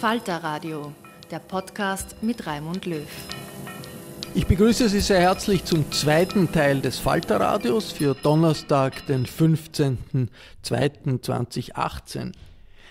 Falterradio, der Podcast mit Raimund Löw. Ich begrüße Sie sehr herzlich zum zweiten Teil des Falterradios für Donnerstag, den 15.02.2018.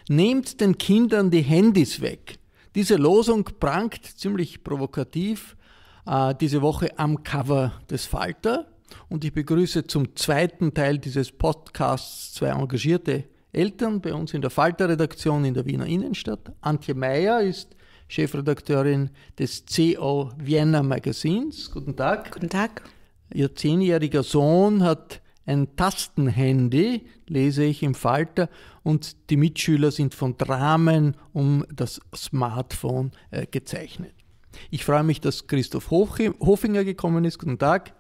Nehmt den Kindern die Handys weg. Diese Losung prangt ziemlich provokativ äh, diese Woche am Cover des Falter. Und ich begrüße zum zweiten Teil dieses Podcasts zwei engagierte Eltern bei uns in der Falter-Redaktion in der Wiener Innenstadt. Antje Meyer ist Chefredakteurin des CO Vienna Magazins. Guten Tag. Guten Tag. Ihr zehnjähriger Sohn hat ein Tastenhandy, lese ich im Falter, und die Mitschüler sind von Dramen um das Smartphone äh, gezeichnet. Ich freue mich, dass Christoph Hofinger gekommen ist. Guten Tag.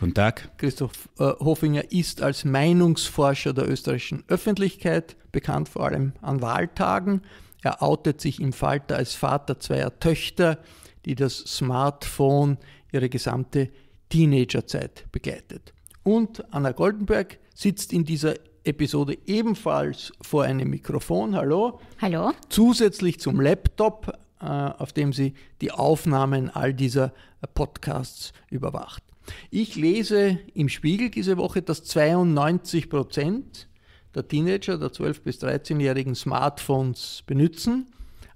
Guten Tag. Christoph äh, Hofinger ist als Meinungsforscher der österreichischen Öffentlichkeit bekannt, vor allem an Wahltagen. Er outet sich im Falter als Vater zweier Töchter, die das Smartphone ihre gesamte Teenagerzeit begleitet. Und Anna Goldenberg sitzt in dieser Episode ebenfalls vor einem Mikrofon. Hallo. Hallo. Zusätzlich zum Laptop, äh, auf dem sie die Aufnahmen all dieser Podcasts überwacht. Ich lese im Spiegel diese Woche, dass 92 Prozent der Teenager, der 12- bis 13-jährigen Smartphones benutzen.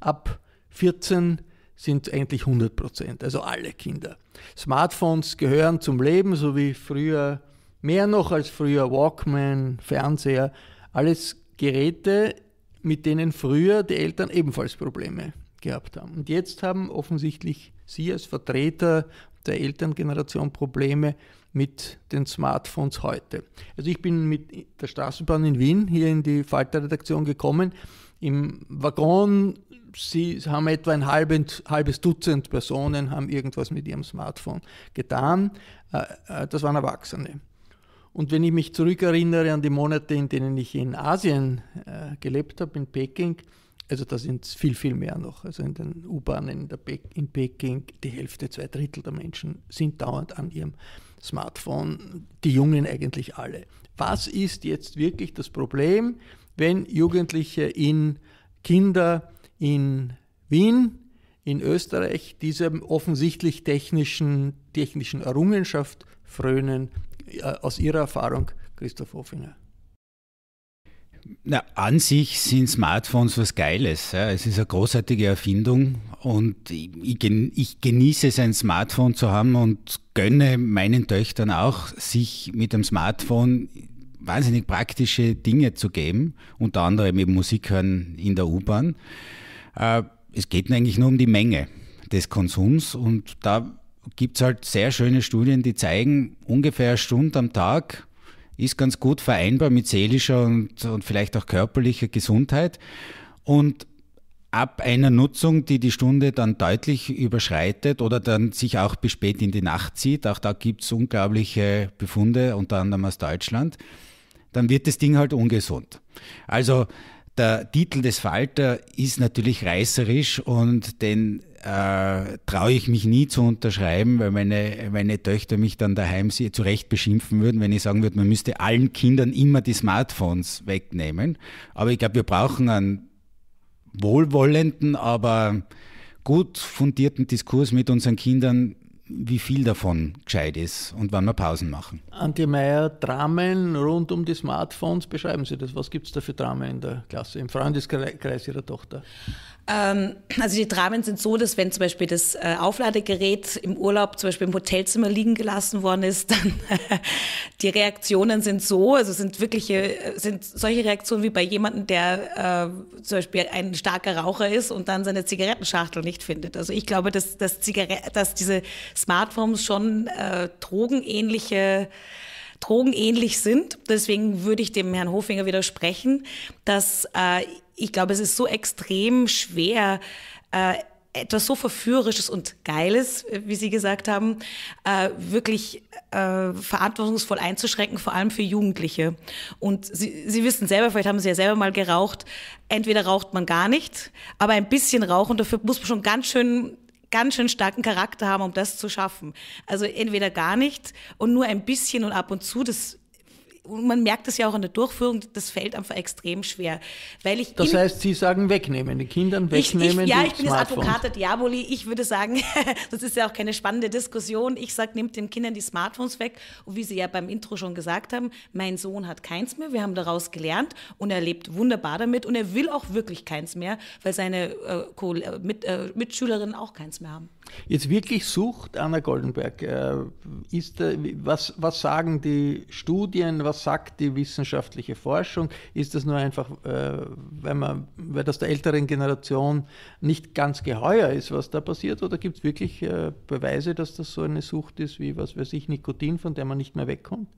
Ab 14 sind es eigentlich 100 Prozent, also alle Kinder. Smartphones gehören zum Leben, so wie früher, mehr noch als früher, Walkman, Fernseher, alles Geräte, mit denen früher die Eltern ebenfalls Probleme gehabt haben. Und jetzt haben offensichtlich Sie als Vertreter der Elterngeneration Probleme mit den Smartphones heute. Also ich bin mit der Straßenbahn in Wien hier in die Falter-Redaktion gekommen. Im Waggon sie haben etwa ein halbes Dutzend Personen haben irgendwas mit ihrem Smartphone getan. Äh, äh, das waren Erwachsene. Und wenn ich mich zurückerinnere an die Monate, in denen ich in Asien äh, gelebt habe, in Peking, also da sind es viel, viel mehr noch. Also in den U-Bahnen in, in, Peking, die Hälfte, zwei Drittel der Menschen sind dauernd an ihrem Smartphone, die Jungen eigentlich alle. Was ist jetzt wirklich das Problem, wenn Jugendliche in Kinder in Wien, in Österreich, diese offensichtlich technischen, technischen Errungenschaft frönen, äh, aus Ihrer Erfahrung, Christoph Hoffinger? Na, an sich sind Smartphones was Geiles. Ja. Es ist eine großartige Erfindung und ich genieße es, ein Smartphone zu haben und gönne meinen Töchtern auch, sich mit dem Smartphone wahnsinnig praktische Dinge zu geben, unter anderem eben Musik hören in der U-Bahn. Äh, es geht eigentlich nur um die Menge des Konsums und da gibt es halt sehr schöne Studien, die zeigen, ungefähr eine Stunde am Tag ist ganz gut vereinbar mit seelischer und, und vielleicht auch körperlicher Gesundheit. Und ab einer Nutzung, die die Stunde dann deutlich überschreitet oder dann sich auch bis spät in die Nacht zieht, auch da gibt es unglaubliche Befunde, unter anderem aus Deutschland, dann wird das Ding halt ungesund. Also der Titel des Falter ist natürlich reißerisch und den äh, traue ich mich nie zu unterschreiben, weil meine, meine Töchter mich dann daheim zu Recht beschimpfen würden, wenn ich sagen würde, man müsste allen Kindern immer die Smartphones wegnehmen. Aber ich glaube, wir brauchen einen wohlwollenden, aber gut fundierten Diskurs mit unseren Kindern, wie viel davon gescheit ist und wann wir Pausen machen. Antje Meyer, Dramen rund um die Smartphones, beschreiben Sie das. Was gibt es da für Dramen in der Klasse, im Freundeskreis Ihrer Tochter? Ähm, also die Dramen sind so, dass wenn zum Beispiel das äh, Aufladegerät im Urlaub zum Beispiel im Hotelzimmer liegen gelassen worden ist, dann die Reaktionen sind so, also sind wirkliche, äh, sind solche Reaktionen wie bei jemandem, der äh, zum Beispiel ein starker Raucher ist und dann seine Zigarettenschachtel nicht findet. Also ich glaube, dass, dass, Zigaret dass diese Smartphones schon äh, drogenähnliche drogenähnlich sind. Deswegen würde ich dem Herrn Hofinger widersprechen, dass äh, ich glaube, es ist so extrem schwer, äh, etwas so Verführerisches und Geiles, wie Sie gesagt haben, äh, wirklich äh, verantwortungsvoll einzuschränken, vor allem für Jugendliche. Und Sie, Sie wissen selber, vielleicht haben Sie ja selber mal geraucht, entweder raucht man gar nicht, aber ein bisschen rauchen, dafür muss man schon ganz schön ganz schön starken Charakter haben, um das zu schaffen. Also entweder gar nicht und nur ein bisschen und ab und zu, das man merkt das ja auch an der Durchführung, das fällt einfach extrem schwer. Weil ich das heißt, Sie sagen wegnehmen, den Kindern wegnehmen. Ich, ich, ja, ich bin Smartphones. das Advokat der Diaboli. Ich würde sagen, das ist ja auch keine spannende Diskussion. Ich sage, nimmt den Kindern die Smartphones weg. Und wie Sie ja beim Intro schon gesagt haben, mein Sohn hat keins mehr. Wir haben daraus gelernt und er lebt wunderbar damit und er will auch wirklich keins mehr, weil seine äh, äh mit, äh, Mitschülerinnen auch keins mehr haben. Jetzt wirklich Sucht, Anna Goldenberg. Äh, ist, äh, was, was sagen die Studien? Was was sagt die wissenschaftliche Forschung? Ist das nur einfach, äh, weil, man, weil das der älteren Generation nicht ganz geheuer ist, was da passiert? Oder gibt es wirklich äh, Beweise, dass das so eine Sucht ist wie, was weiß ich, Nikotin, von der man nicht mehr wegkommt?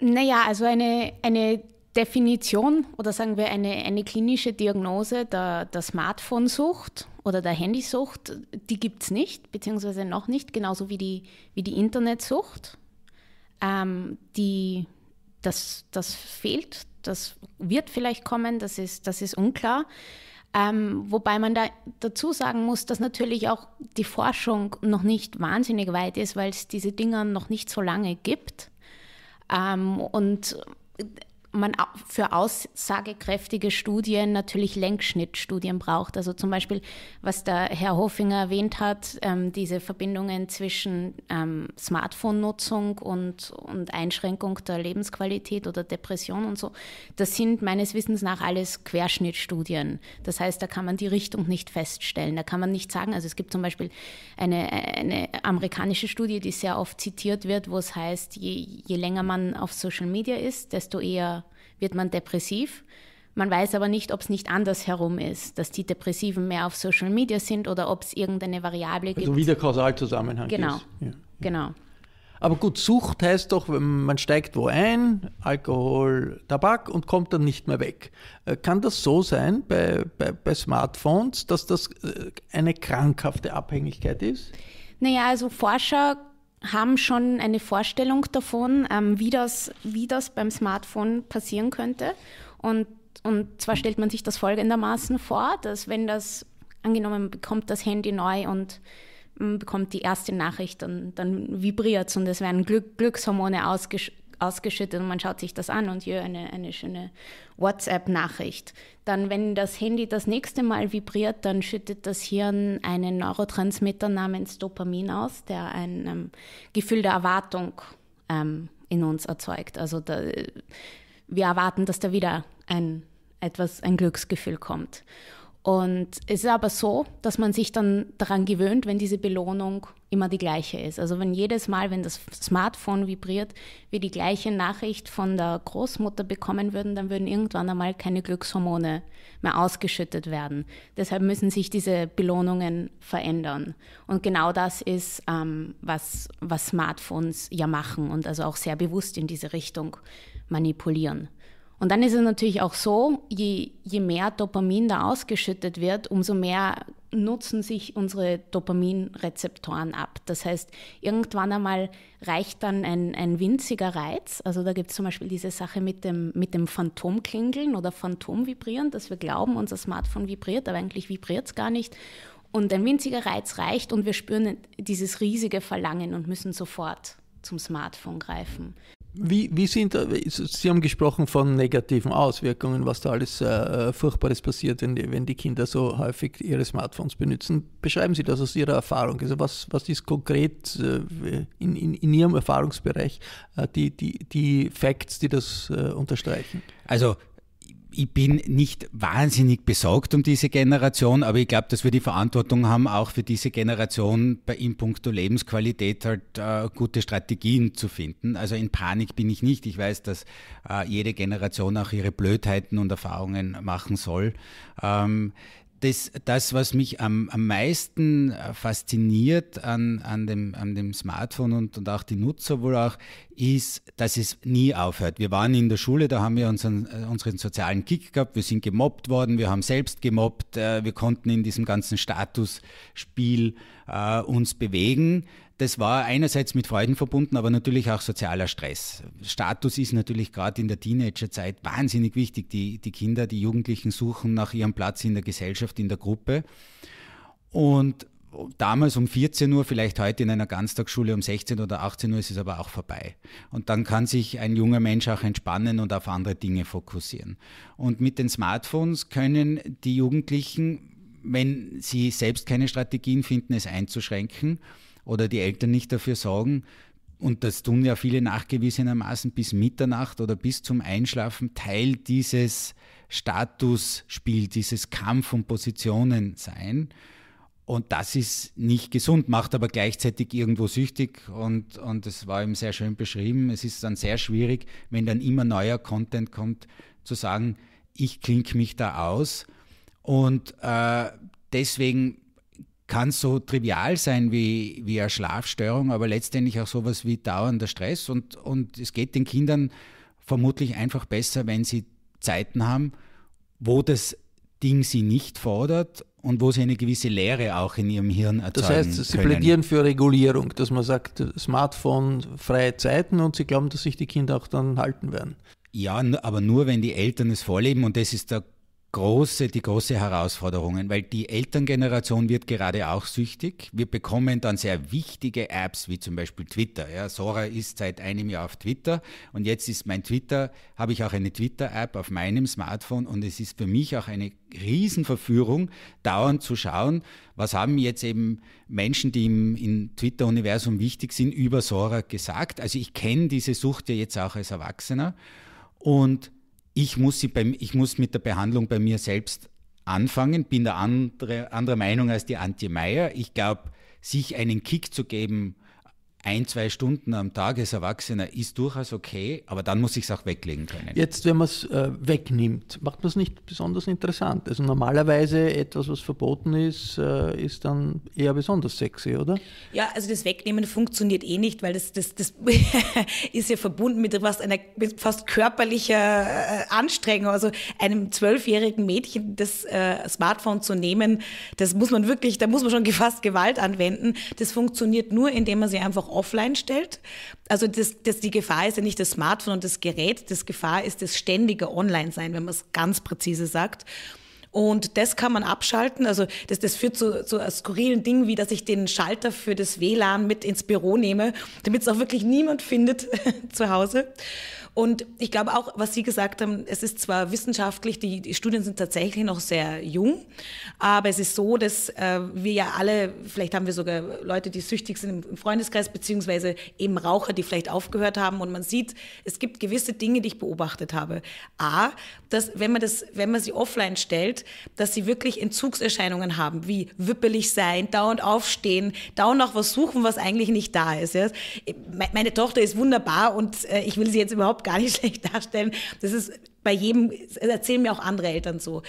Naja, also eine, eine Definition oder sagen wir eine, eine klinische Diagnose der, der Smartphone-Sucht oder der Handysucht, die gibt es nicht, beziehungsweise noch nicht, genauso wie die, wie die Internetsucht ähm, die, das, das fehlt, das wird vielleicht kommen, das ist, das ist unklar. Ähm, wobei man da dazu sagen muss, dass natürlich auch die Forschung noch nicht wahnsinnig weit ist, weil es diese Dinger noch nicht so lange gibt. Ähm, und äh, man für aussagekräftige Studien natürlich Lenkschnittstudien braucht. Also zum Beispiel, was der Herr Hofinger erwähnt hat, ähm, diese Verbindungen zwischen ähm, Smartphone-Nutzung und, und Einschränkung der Lebensqualität oder Depression und so, das sind meines Wissens nach alles Querschnittstudien. Das heißt, da kann man die Richtung nicht feststellen. Da kann man nicht sagen, also es gibt zum Beispiel eine, eine amerikanische Studie, die sehr oft zitiert wird, wo es heißt, je, je länger man auf Social Media ist, desto eher wird man depressiv. Man weiß aber nicht, ob es nicht andersherum ist, dass die Depressiven mehr auf Social Media sind oder ob es irgendeine Variable also gibt. Also wieder Kausalzusammenhang. Genau. Ist. Ja. Genau. Aber gut, Sucht heißt doch, man steigt wo ein, Alkohol, Tabak und kommt dann nicht mehr weg. Äh, kann das so sein bei, bei, bei Smartphones, dass das äh, eine krankhafte Abhängigkeit ist? Naja, also Forscher haben schon eine Vorstellung davon, ähm, wie, das, wie das beim Smartphone passieren könnte. Und, und zwar stellt man sich das folgendermaßen vor, dass wenn das, angenommen, bekommt das Handy neu und ähm, bekommt die erste Nachricht, dann, dann vibriert es und es werden Glück, Glückshormone ausgesch ausgeschüttet und man schaut sich das an und hier eine, eine schöne WhatsApp-Nachricht. Dann, wenn das Handy das nächste Mal vibriert, dann schüttet das Hirn einen Neurotransmitter namens Dopamin aus, der ein ähm, Gefühl der Erwartung ähm, in uns erzeugt. Also da, äh, wir erwarten, dass da wieder ein etwas ein Glücksgefühl kommt. Und es ist aber so, dass man sich dann daran gewöhnt, wenn diese Belohnung immer die gleiche ist. Also wenn jedes Mal, wenn das Smartphone vibriert, wir die gleiche Nachricht von der Großmutter bekommen würden, dann würden irgendwann einmal keine Glückshormone mehr ausgeschüttet werden. Deshalb müssen sich diese Belohnungen verändern. Und genau das ist, ähm, was, was Smartphones ja machen und also auch sehr bewusst in diese Richtung manipulieren. Und dann ist es natürlich auch so, je, je mehr Dopamin da ausgeschüttet wird, umso mehr nutzen sich unsere Dopaminrezeptoren ab. Das heißt, irgendwann einmal reicht dann ein, ein winziger Reiz. Also da gibt es zum Beispiel diese Sache mit dem, mit dem Phantomklingeln oder Phantomvibrieren, dass wir glauben, unser Smartphone vibriert, aber eigentlich vibriert es gar nicht. Und ein winziger Reiz reicht und wir spüren dieses riesige Verlangen und müssen sofort zum Smartphone greifen. Wie, wie sind, Sie haben gesprochen von negativen Auswirkungen, was da alles äh, äh, Furchtbares passiert, wenn die, wenn die Kinder so häufig ihre Smartphones benutzen. Beschreiben Sie das aus Ihrer Erfahrung. Also was, was ist konkret äh, in, in, in, Ihrem Erfahrungsbereich äh, die, die, die Facts, die das äh, unterstreichen? Also ich bin nicht wahnsinnig besorgt um diese Generation, aber ich glaube, dass wir die Verantwortung haben, auch für diese Generation bei in puncto Lebensqualität halt äh, gute Strategien zu finden. Also in Panik bin ich nicht. Ich weiß, dass äh, jede Generation auch ihre Blödheiten und Erfahrungen machen soll. Ähm, das, das, was mich am, am meisten äh, fasziniert an, an, dem, an dem Smartphone und, und auch die Nutzer wohl auch, ist, dass es nie aufhört. Wir waren in der Schule, da haben wir unseren, äh, unseren sozialen Kick gehabt, wir sind gemobbt worden, wir haben selbst gemobbt, äh, wir konnten in diesem ganzen Statusspiel äh, uns bewegen das war einerseits mit Freuden verbunden, aber natürlich auch sozialer Stress. Status ist natürlich gerade in der Teenagerzeit wahnsinnig wichtig. Die, die Kinder, die Jugendlichen suchen nach ihrem Platz in der Gesellschaft, in der Gruppe. Und damals um 14 Uhr, vielleicht heute in einer Ganztagsschule um 16 oder 18 Uhr ist es aber auch vorbei. Und dann kann sich ein junger Mensch auch entspannen und auf andere Dinge fokussieren. Und mit den Smartphones können die Jugendlichen, wenn sie selbst keine Strategien finden, es einzuschränken oder die Eltern nicht dafür sorgen, und das tun ja viele nachgewiesenermaßen bis Mitternacht oder bis zum Einschlafen Teil dieses Statusspiels, dieses Kampf um Positionen sein. Und das ist nicht gesund, macht aber gleichzeitig irgendwo süchtig. Und, und das war eben sehr schön beschrieben. Es ist dann sehr schwierig, wenn dann immer neuer Content kommt, zu sagen, ich klinke mich da aus. Und äh, deswegen kann so trivial sein wie, wie eine Schlafstörung, aber letztendlich auch sowas wie dauernder Stress. Und, und es geht den Kindern vermutlich einfach besser, wenn sie Zeiten haben, wo das Ding sie nicht fordert und wo sie eine gewisse Leere auch in ihrem Hirn erzeugen. Das heißt, sie können. plädieren für Regulierung, dass man sagt, Smartphone freie Zeiten und sie glauben, dass sich die Kinder auch dann halten werden. Ja, aber nur wenn die Eltern es vorleben und das ist der große, die große Herausforderungen, weil die Elterngeneration wird gerade auch süchtig. Wir bekommen dann sehr wichtige Apps wie zum Beispiel Twitter. Ja, Sora ist seit einem Jahr auf Twitter und jetzt ist mein Twitter, habe ich auch eine Twitter-App auf meinem Smartphone und es ist für mich auch eine Riesenverführung, dauernd zu schauen, was haben jetzt eben Menschen, die im, im Twitter-Universum wichtig sind, über Sora gesagt. Also ich kenne diese Sucht ja jetzt auch als Erwachsener und ich muss, sie bei, ich muss mit der Behandlung bei mir selbst anfangen, bin da andere, anderer Meinung als die Antje Meier. Ich glaube, sich einen Kick zu geben, ein, zwei Stunden am Tag als Erwachsener ist durchaus okay, aber dann muss ich es auch weglegen können. Jetzt, wenn man es äh, wegnimmt, macht man es nicht besonders interessant. Also normalerweise etwas, was verboten ist, äh, ist dann eher besonders sexy, oder? Ja, also das Wegnehmen funktioniert eh nicht, weil das, das, das ist ja verbunden mit fast einer mit fast körperlicher äh, Anstrengung. Also einem zwölfjährigen Mädchen das äh, Smartphone zu nehmen, das muss man wirklich, da muss man schon fast Gewalt anwenden. Das funktioniert nur, indem man sie einfach offline stellt. Also das, das, die Gefahr ist ja nicht das Smartphone und das Gerät, das Gefahr ist das ständige Online-Sein, wenn man es ganz präzise sagt. Und das kann man abschalten. Also das, das führt zu, zu skurrilen Dingen, wie dass ich den Schalter für das WLAN mit ins Büro nehme, damit es auch wirklich niemand findet zu Hause. Und ich glaube auch, was Sie gesagt haben, es ist zwar wissenschaftlich, die, die Studien sind tatsächlich noch sehr jung, aber es ist so, dass äh, wir ja alle, vielleicht haben wir sogar Leute, die süchtig sind im Freundeskreis, beziehungsweise eben Raucher, die vielleicht aufgehört haben. Und man sieht, es gibt gewisse Dinge, die ich beobachtet habe. A, dass wenn man, das, wenn man sie offline stellt, dass sie wirklich Entzugserscheinungen haben, wie wippelig sein, dauernd aufstehen, dauernd nach was suchen, was eigentlich nicht da ist. Ja? Meine Tochter ist wunderbar und äh, ich will sie jetzt überhaupt überhaupt gar nicht schlecht darstellen. Das ist bei jedem, das erzählen mir auch andere Eltern so.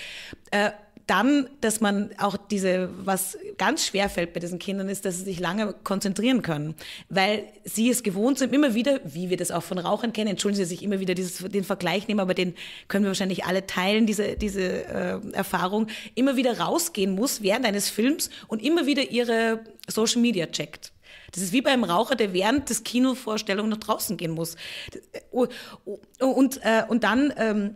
Äh, dann, dass man auch diese, was ganz schwer fällt bei diesen Kindern, ist, dass sie sich lange konzentrieren können, weil sie es gewohnt sind, immer wieder, wie wir das auch von Rauchern kennen, entschuldigen Sie, dass ich immer wieder dieses, den Vergleich nehme, aber den können wir wahrscheinlich alle teilen, diese, diese äh, Erfahrung, immer wieder rausgehen muss während eines Films und immer wieder ihre Social Media checkt. Das ist wie beim Raucher, der während des Kinovorstellung nach draußen gehen muss. Oh, oh, oh, und, und, äh, und dann ähm,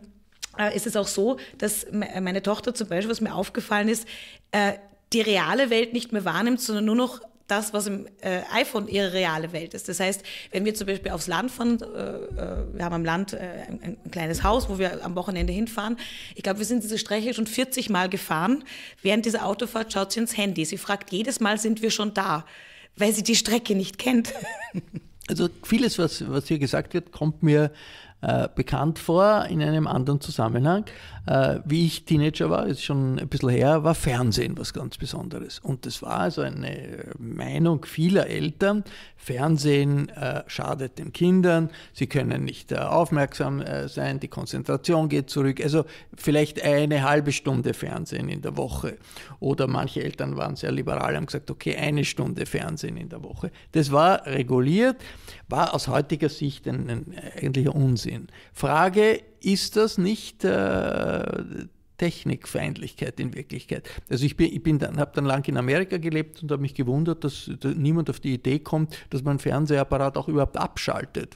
äh, ist es auch so, dass meine Tochter zum Beispiel, was mir aufgefallen ist, äh, die reale Welt nicht mehr wahrnimmt, sondern nur noch das, was im äh, iPhone ihre reale Welt ist. Das heißt, wenn wir zum Beispiel aufs Land fahren, äh, äh wir haben am Land äh, ein, ein, kleines Haus, wo wir am Wochenende hinfahren. Ich glaube, wir sind diese Strecke schon 40 Mal gefahren. Während dieser Autofahrt schaut sie ins Handy. Sie fragt jedes Mal, sind wir schon da? weil sie die Strecke nicht kennt. Also vieles, was, was hier gesagt wird, kommt mir äh, bekannt vor in einem anderen Zusammenhang. Äh, wie ich Teenager war, ist schon ein bisschen her, war Fernsehen was ganz Besonderes. Und das war also eine Meinung vieler Eltern, Fernsehen äh, schadet den Kindern, sie können nicht äh, aufmerksam äh, sein, die Konzentration geht zurück. Also vielleicht eine halbe Stunde Fernsehen in der Woche. Oder manche Eltern waren sehr liberal, und haben gesagt, okay, eine Stunde Fernsehen in der Woche. Das war reguliert, war aus heutiger Sicht ein, ein eigentlicher Unsinn. Blödsinn. Frage, ist das nicht äh, Technikfeindlichkeit in Wirklichkeit? Also ich bin, ich bin dann, habe dann lang in Amerika gelebt und habe mich gewundert, dass niemand auf die Idee kommt, dass man Fernsehapparat auch überhaupt abschaltet.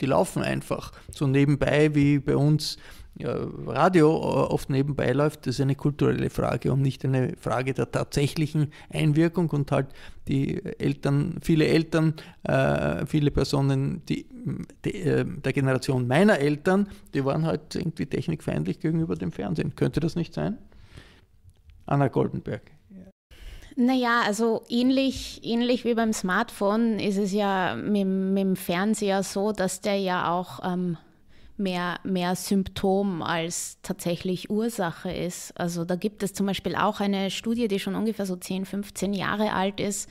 Die laufen einfach so nebenbei wie bei uns Radio äh, oft nebenbei läuft, das ist eine kulturelle Frage und nicht eine Frage der tatsächlichen Einwirkung und halt die Eltern, viele Eltern, äh, viele Personen die, die, äh, der Generation meiner Eltern, die waren halt irgendwie technikfeindlich gegenüber dem Fernsehen. Könnte das nicht sein? Anna Goldenberg. Naja, also ähnlich, ähnlich wie beim Smartphone ist es ja mit, mit dem Fernseher so, dass der ja auch ähm, mehr, mehr Symptom als tatsächlich Ursache ist. Also da gibt es zum Beispiel auch eine Studie, die schon ungefähr so 10, 15 Jahre alt ist,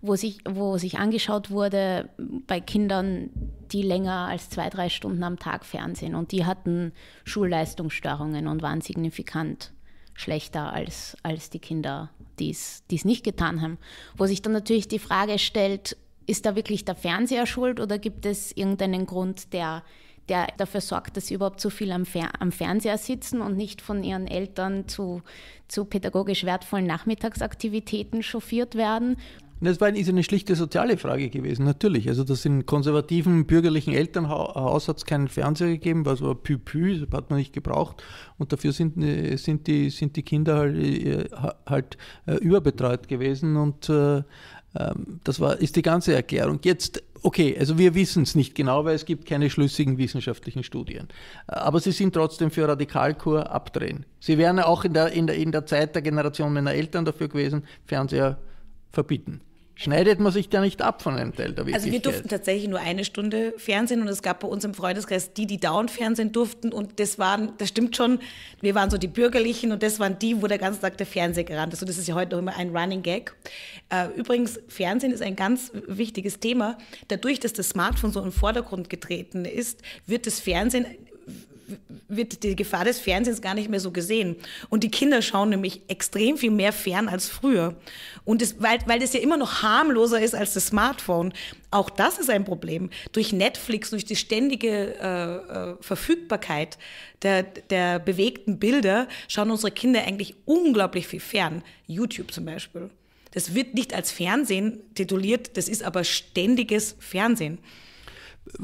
wo sich, wo sich angeschaut wurde bei Kindern, die länger als zwei, drei Stunden am Tag fernsehen. Und die hatten Schulleistungsstörungen und waren signifikant schlechter als, als die Kinder, die es nicht getan haben. Wo sich dann natürlich die Frage stellt, ist da wirklich der Fernseher schuld oder gibt es irgendeinen Grund, der der dafür sorgt, dass sie überhaupt zu viel am, Fer am Fernseher sitzen und nicht von ihren Eltern zu, zu pädagogisch wertvollen Nachmittagsaktivitäten chauffiert werden. Das war eine, ist eine schlichte soziale Frage gewesen, natürlich. Also, dass in konservativen bürgerlichen Elternhaus äh, hat es keinen Fernseher gegeben, was war pü-pü, hat man nicht gebraucht. Und dafür sind, äh, sind, die, sind die Kinder halt, äh, halt überbetreut gewesen. Und äh, ähm, das war, ist die ganze Erklärung. Jetzt Okay, also wir wissen es nicht genau, weil es gibt keine schlüssigen wissenschaftlichen Studien. Aber sie sind trotzdem für Radikalkur abdrehen. Sie wären auch in der, in der, in der Zeit der Generation meiner Eltern dafür gewesen, Fernseher verbieten. Schneidet man sich da nicht ab von einem Teil der Wirklichkeit? Also wir durften tatsächlich nur eine Stunde Fernsehen und es gab bei uns im Freundeskreis die, die dauernd Fernsehen durften und das waren, das stimmt schon, wir waren so die Bürgerlichen und das waren die, wo der ganze Tag der Fernseher gerannt ist und das ist ja heute noch immer ein Running Gag. Äh, übrigens, Fernsehen ist ein ganz wichtiges Thema. Dadurch, dass das Smartphone so im Vordergrund getreten ist, wird das Fernsehen wird die Gefahr des Fernsehens gar nicht mehr so gesehen. Und die Kinder schauen nämlich extrem viel mehr fern als früher. Und das, weil, weil das ja immer noch harmloser ist als das Smartphone. Auch das ist ein Problem. Durch Netflix, durch die ständige äh, äh, Verfügbarkeit der, der bewegten Bilder schauen unsere Kinder eigentlich unglaublich viel fern. YouTube zum Beispiel. Das wird nicht als Fernsehen tituliert, das ist aber ständiges Fernsehen.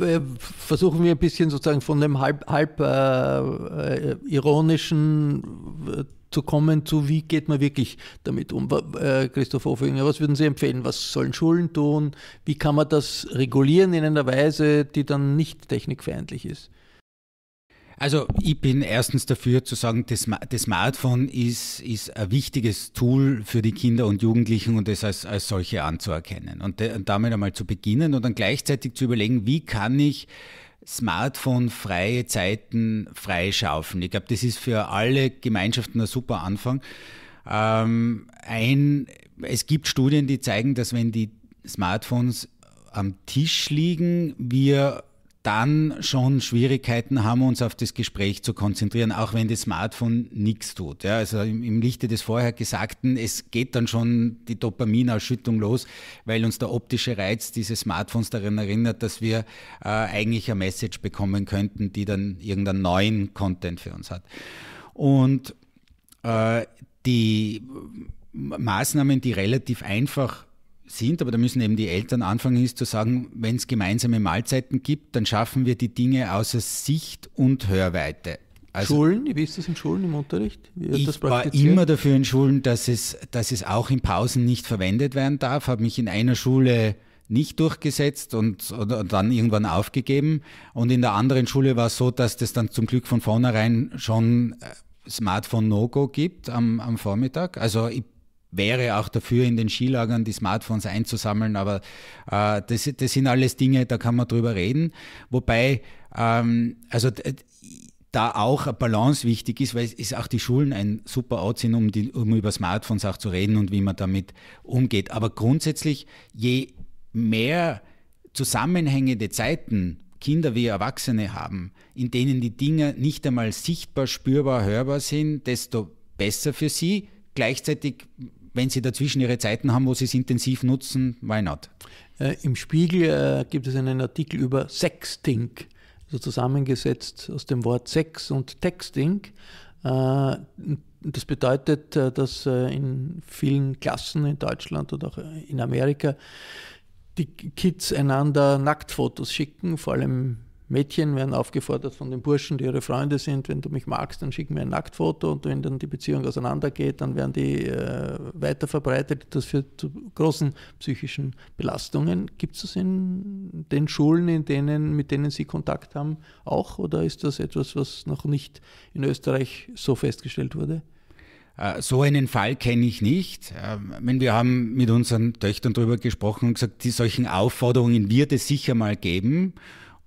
Äh, versuchen wir ein bisschen sozusagen von dem halb, halb äh, äh ironischen äh, zu kommen zu, wie geht man wirklich damit um? Christoph Hofinger, was würden Sie empfehlen? Was sollen Schulen tun? Wie kann man das regulieren in einer Weise, die dann nicht technikfeindlich ist? Also ich bin erstens dafür zu sagen, das, das Smartphone ist, ist, ein wichtiges Tool für die Kinder und Jugendlichen und es als, als solche anzuerkennen und, de, und damit einmal zu beginnen und dann gleichzeitig zu überlegen, wie kann ich Smartphone-freie Zeiten freischaufen. Ich glaube, das ist für alle Gemeinschaften ein super Anfang. Ähm, ein, es gibt Studien, die zeigen, dass wenn die Smartphones am Tisch liegen, wir dann schon Schwierigkeiten haben, uns auf das Gespräch zu konzentrieren, auch wenn das Smartphone nichts tut. Ja, also im, im, Lichte des vorher Gesagten, es geht dann schon die Dopaminausschüttung los, weil uns der optische Reiz dieses Smartphones daran erinnert, dass wir äh, eigentlich eine Message bekommen könnten, die dann irgendeinen neuen Content für uns hat. Und äh, die Maßnahmen, die relativ einfach sind, aber da müssen eben die Eltern anfangen, ist zu sagen, wenn es gemeinsame Mahlzeiten gibt, dann schaffen wir die Dinge außer Sicht und Hörweite. Also, Schulen, wie ist das in Schulen im Unterricht? ich war immer dafür in Schulen, dass es, dass es auch in Pausen nicht verwendet werden darf, habe mich in einer Schule nicht durchgesetzt und, oder, dann irgendwann aufgegeben. Und in der anderen Schule war es so, dass das dann zum Glück von vornherein schon äh, Smartphone No-Go gibt am, am Vormittag. Also ich wäre auch dafür, in den Skilagern die Smartphones einzusammeln, aber äh, das, das sind alles Dinge, da kann man drüber reden. Wobei, ähm, also da auch eine Balance wichtig ist, weil es ist auch die Schulen ein super Ort sind, um, die, um über Smartphones auch zu reden und wie man damit umgeht. Aber grundsätzlich, je mehr zusammenhängende Zeiten Kinder wie Erwachsene haben, in denen die Dinge nicht einmal sichtbar, spürbar, hörbar sind, desto besser für sie. Gleichzeitig wenn Sie dazwischen Ihre Zeiten haben, wo Sie es intensiv nutzen, why not? Äh, Im Spiegel äh, gibt es einen Artikel über Sexting, also zusammengesetzt aus dem Wort Sex und Texting. Äh, das bedeutet, äh, dass äh, in vielen Klassen in Deutschland und auch äh, in Amerika die Kids einander Nacktfotos schicken, vor allem Mädchen werden aufgefordert von den Burschen, die ihre Freunde sind, wenn du mich magst, dann schick mir ein Nacktfoto und wenn dann die Beziehung auseinandergeht, dann werden die äh, weiter verbreitet. Das führt zu großen psychischen Belastungen. Gibt es das in den Schulen, in denen, mit denen Sie Kontakt haben, auch oder ist das etwas, was noch nicht in Österreich so festgestellt wurde? Äh, so einen Fall kenne ich nicht. Ähm, wir haben mit unseren Töchtern darüber gesprochen und gesagt, die solchen Aufforderungen wird es sicher mal geben.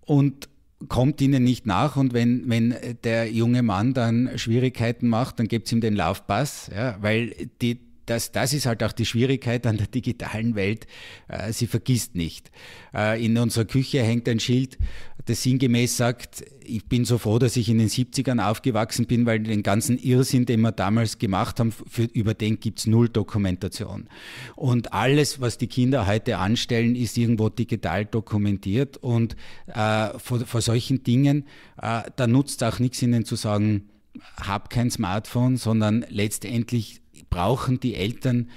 Und kommt ihnen nicht nach und wenn, wenn der junge Mann dann Schwierigkeiten macht, dann gibt es ihm den Laufpass, ja, weil die, das, das ist halt auch die Schwierigkeit an der digitalen Welt. Äh, sie vergisst nicht. Äh, in unserer Küche hängt ein Schild, äh, das sinngemäß sagt, ich bin so froh, dass ich in den 70ern aufgewachsen bin, weil den ganzen Irrsinn, den wir damals gemacht haben, für, über den gibt's null Dokumentation. Und alles, was die Kinder heute anstellen, ist irgendwo digital dokumentiert. Und äh, vor, vor solchen Dingen, äh, da nutzt auch nichts, ihnen zu sagen, hab kein Smartphone, sondern letztendlich brauchen die Eltern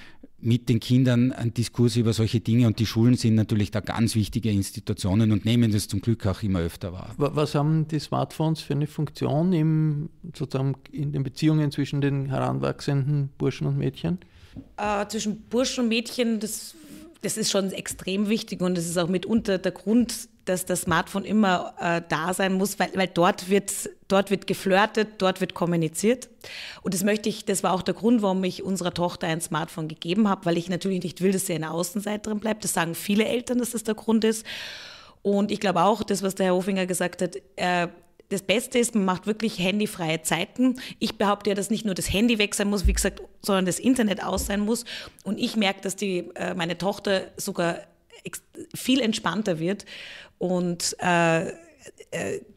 mit den Kindern einen Diskurs über solche Dinge und die Schulen sind natürlich da ganz wichtige Institutionen und nehmen das zum Glück auch immer öfter wahr. Was haben die Smartphones für eine Funktion im, sozusagen in den Beziehungen zwischen den heranwachsenden Burschen und Mädchen? Äh, zwischen Burschen und Mädchen, das, das ist schon extrem wichtig und das ist auch mitunter der Grund, dass das Smartphone immer äh, da sein muss, weil, weil dort, wird, dort wird geflirtet, dort wird kommuniziert. Und das möchte ich, das war auch der Grund, warum ich unserer Tochter ein Smartphone gegeben habe, weil ich natürlich nicht will, dass sie eine Außenseiterin bleibt. Das sagen viele Eltern, dass das der Grund ist. Und ich glaube auch, das, was der Herr Hofinger gesagt hat, äh, das Beste ist, man macht wirklich handyfreie Zeiten. Ich behaupte ja, dass nicht nur das Handy weg sein muss, wie gesagt, sondern das Internet aus sein muss. Und ich merke, dass die, äh, meine Tochter sogar viel entspannter wird und äh, äh,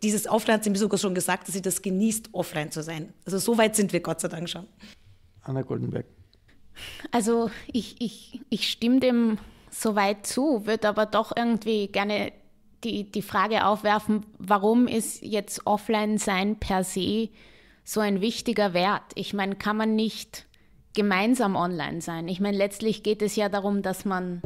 dieses Offline hat sie mir sogar schon gesagt, dass sie das genießt, offline zu sein. Also so weit sind wir Gott sei Dank schon. Anna Goldenberg. Also ich, ich, ich stimme dem so weit zu, würde aber doch irgendwie gerne die, die Frage aufwerfen, warum ist jetzt Offline-Sein per se so ein wichtiger Wert? Ich meine, kann man nicht gemeinsam online sein? Ich meine, letztlich geht es ja darum, dass man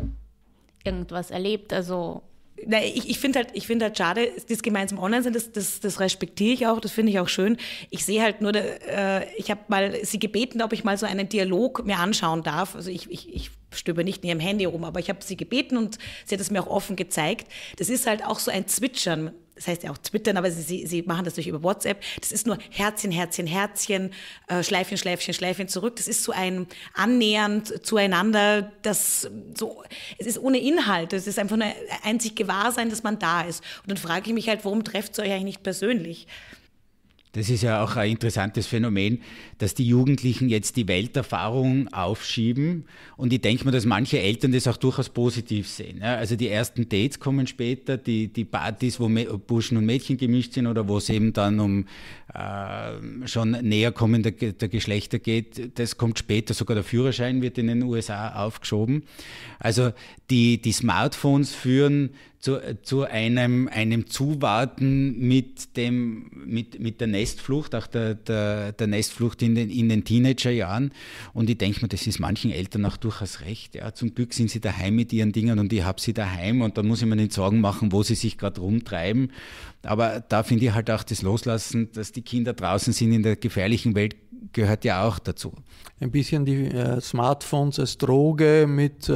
irgendwas erlebt. Also Nein, ich, ich finde halt, ich finde halt schade, das gemeinsam online sind, das, das, das respektiere ich auch, das finde ich auch schön. Ich sehe halt nur, äh, ich habe mal sie gebeten, ob ich mal so einen Dialog mir anschauen darf. Also ich, ich, ich stöbe nicht in ihrem Handy rum, aber ich habe sie gebeten und sie hat es mir auch offen gezeigt. Das ist halt auch so ein Zwitschern das heißt ja auch twittern, aber sie, sie sie machen das durch über WhatsApp. Das ist nur Herzchen, Herzchen, Herzchen, äh, Schleifchen, Schleifchen, Schleifchen zurück. Das ist so ein annähernd zueinander, das so, es ist ohne Inhalt. Es ist einfach nur einzig Gewahrsein, dass man da ist. Und dann frage ich mich halt, warum trefft ihr euch eigentlich nicht persönlich? Das ist ja auch ein interessantes Phänomen, dass die Jugendlichen jetzt die Welterfahrung aufschieben. Und ich denke mir, dass manche Eltern das auch durchaus positiv sehen. Also die ersten Dates kommen später, die, die Partys, wo Burschen und Mädchen gemischt sind oder wo es eben dann um äh, schon näher kommende der Geschlechter geht, das kommt später. Sogar der Führerschein wird in den USA aufgeschoben. Also die, die Smartphones führen zu, zu einem, einem Zuwarten mit, dem, mit, mit der Nestflucht, auch der, der, der Nestflucht in den, in den Teenagerjahren. Und ich denke mir, das ist manchen Eltern auch durchaus recht. Ja. Zum Glück sind sie daheim mit ihren Dingen und ich habe sie daheim und dann muss ich mir nicht Sorgen machen, wo sie sich gerade rumtreiben. Aber da finde ich halt auch das Loslassen, dass die Kinder draußen sind in der gefährlichen Welt, gehört ja auch dazu. Ein bisschen die äh, Smartphones als Droge mit äh,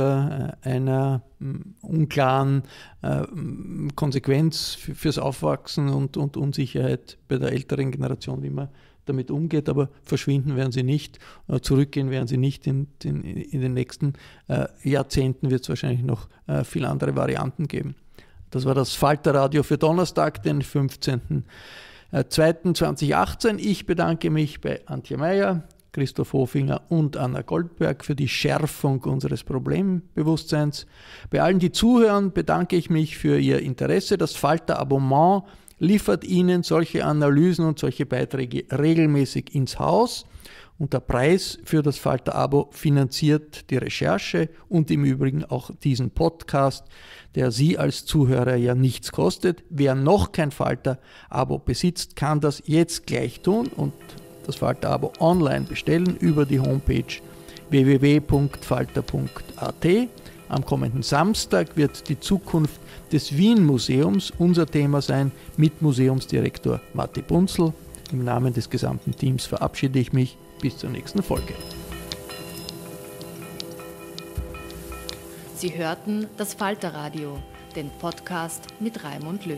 einer hm, unklaren äh, hm, Konsequenz fürs Aufwachsen und, und Unsicherheit bei der älteren Generation, wie man damit umgeht, aber verschwinden werden sie nicht, äh, zurückgehen werden sie nicht. In, in, in den nächsten äh, Jahrzehnten wird es wahrscheinlich noch äh, viele andere Varianten geben. Das war das Falterradio für Donnerstag, den 15. Äh, zweiten 2018. Ich bedanke mich bei Antje Meyer, Christoph Hofinger und Anna Goldberg für die Schärfung unseres Problembewusstseins. Bei allen, die zuhören, bedanke ich mich für ihr Interesse. Das Falter Abonnement liefert Ihnen solche Analysen und solche Beiträge regelmäßig ins Haus. Und der Preis für das Falter-Abo finanziert die Recherche und im Übrigen auch diesen Podcast, der Sie als Zuhörer ja nichts kostet. Wer noch kein Falter-Abo besitzt, kann das jetzt gleich tun und das Falter-Abo online bestellen über die Homepage www.falter.at. Am kommenden Samstag wird die Zukunft des Wien-Museums unser Thema sein mit Museumsdirektor Matti Bunzel. Im Namen des gesamten Teams verabschiede ich mich. Bis zur nächsten Folge. Sie hörten das Falterradio, den Podcast mit Raimund Löw.